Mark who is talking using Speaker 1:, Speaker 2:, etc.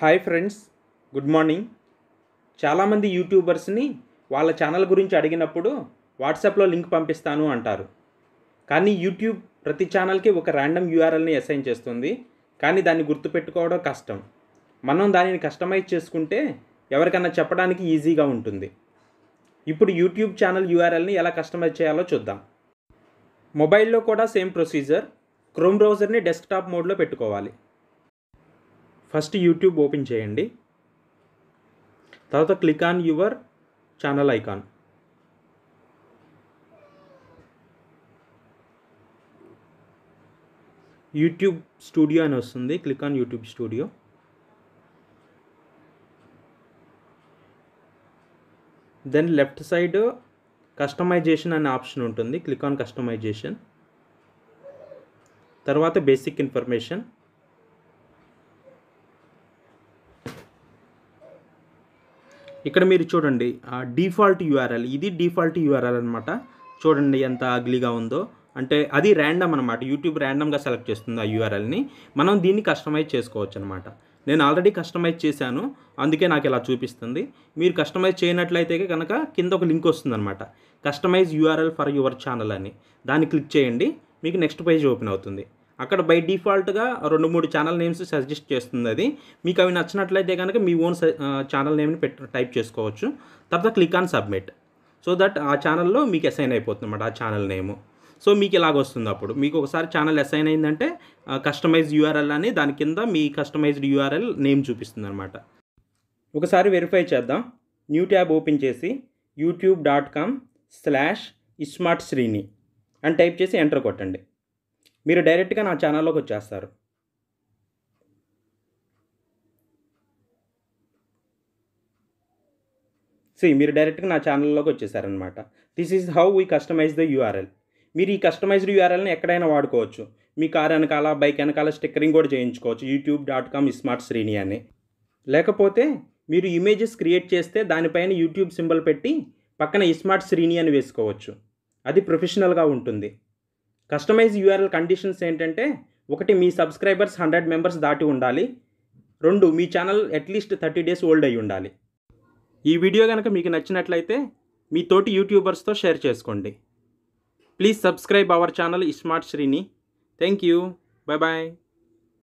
Speaker 1: hi friends good morning చాలామంది యూట్యూబర్స్ని వాళ్ళ channel గురించి అడిగినప్పుడు వాట్సాప్లో లింక్ పంపిస్తాను అంటారు కానీ యూట్యూబ్ ప్రతి ఛానల్కి ఒక ర్యాండమ్ యూఆర్ఎల్ని అసైన్ చేస్తుంది కానీ దాన్ని గుర్తుపెట్టుకోవడం కష్టం మనం దానిని కస్టమైజ్ చేసుకుంటే ఎవరికన్నా చెప్పడానికి ఈజీగా ఉంటుంది ఇప్పుడు యూట్యూబ్ ఛానల్ యూఆర్ఎల్ని ఎలా కస్టమైజ్ చేయాలో చూద్దాం మొబైల్లో కూడా సేమ్ ప్రొసీజర్ క్రోమ్ బ్రౌజర్ని డెస్క్టాప్ మోడ్లో పెట్టుకోవాలి ఫస్ట్ యూట్యూబ్ ఓపెన్ చేయండి తర్వాత click on your channel icon YouTube studio అని వస్తుంది click on YouTube studio then left side customisation అనే ఆప్షన్ ఉంటుంది క్లిక్ ఆన్ కస్టమైజేషన్ తర్వాత బేసిక్ ఇన్ఫర్మేషన్ ఇక్కడ మీరు చూడండి డిఫాల్ట్ యూఆర్ఎల్ ఇది డిఫాల్ట్ యూఆర్ఎల్ అనమాట చూడండి ఎంత అగ్లీగా ఉందో అంటే అది ర్యాండమ్ అనమాట యూట్యూబ్ ర్యాండమ్గా సెలెక్ట్ చేస్తుంది ఆ యూఆర్ఎల్ని మనం దీన్ని కస్టమైజ్ చేసుకోవచ్చు అనమాట నేను ఆల్రెడీ కస్టమైజ్ చేశాను అందుకే నాకు ఇలా చూపిస్తుంది మీరు కస్టమైజ్ చేయనట్లయితే కనుక కింద ఒక లింక్ అనమాట customise URL for your channel అని దాన్ని క్లిక్ చేయండి మీకు నెక్స్ట్ పేజ్ ఓపెన్ అవుతుంది అక్కడ బై డిఫాల్ట్గా రెండు మూడు ఛానల్ నేమ్స్ సజెస్ట్ చేస్తుంది అది మీకు అవి నచ్చినట్లయితే కనుక మీ ఓన్ ఛానల్ నేమ్ని పెట్ టైప్ చేసుకోవచ్చు తర్వాత click on submit so that ఆ ఛానల్లో మీకు అసైన్ అయిపోతుంది అన్నమాట ఆ ఛానల్ నేము సో మీకు ఇలాగ వస్తుంది అప్పుడు మీకు ఒకసారి ఛానల్ అసైన్ అయిందంటే కస్టమైజ్డ్ యూఆర్ఎల్ అని దాని కింద మీ కస్టమైజ్డ్ యూఆర్ఎల్ నేమ్ చూపిస్తుంది అనమాట ఒకసారి వెరిఫై చేద్దాం న్యూ ట్యాబ్ ఓపెన్ చేసి YouTube dot com slash iSmart Srini అని టైప్ చేసి ఎంటర్ కొట్టండి మీరు డైరెక్ట్గా నా ఛానల్లోకి వచ్చేస్తారు సి మీరు డైరెక్ట్గా నా ఛానల్లోకి వచ్చేసారనమాట this is how we customise the URL మీరు ఈ కస్టమైజ్డ్ యూఆర్ఎల్ని ఎక్కడైనా వాడుకోవచ్చు మీ కార్ వెనకాల బైక్ వెనకాల స్టిక్కరింగ్ కూడా చేయించుకోవచ్చు యూట్యూబ్ డాట్ కామ్ స్మార్ట్ శ్రేణి అని లేకపోతే మీరు ఇమేజెస్ క్రియేట్ చేస్తే దానిపైన యూట్యూబ్ సింబల్ పెట్టి పక్కన ఇస్మార్ట్ శ్రీని అని వేసుకోవచ్చు అది ప్రొఫెషనల్గా ఉంటుంది కస్టమైజ్ యూఆర్ఎల్ కండిషన్స్ ఏంటంటే ఒకటి మీ సబ్స్క్రైబర్స్ హండ్రెడ్ మెంబర్స్ దాటి ఉండాలి రెండు మీ ఛానల్ అట్లీస్ట్ థర్టీ డేస్ ఓల్డ్ అయి ఉండాలి ఈ వీడియో కనుక మీకు నచ్చినట్లయితే మీ తోటి యూట్యూబర్స్తో షేర్ చేసుకోండి please subscribe our channel iSmart Srini thank you bye bye